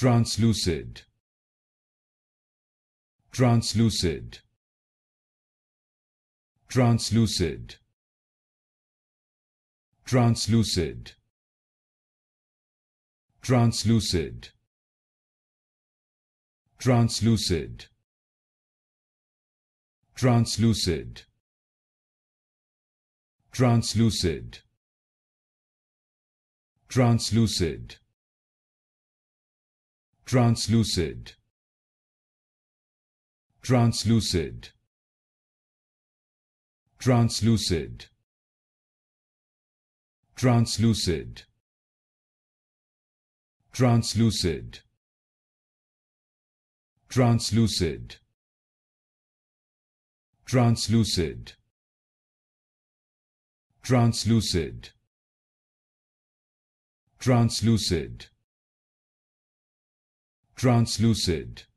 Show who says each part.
Speaker 1: translucid translucid translucid translucid translucid translucid translucid translucid translucid translucid translucid translucid translucid translucid translucid translucid translucid translucid translucid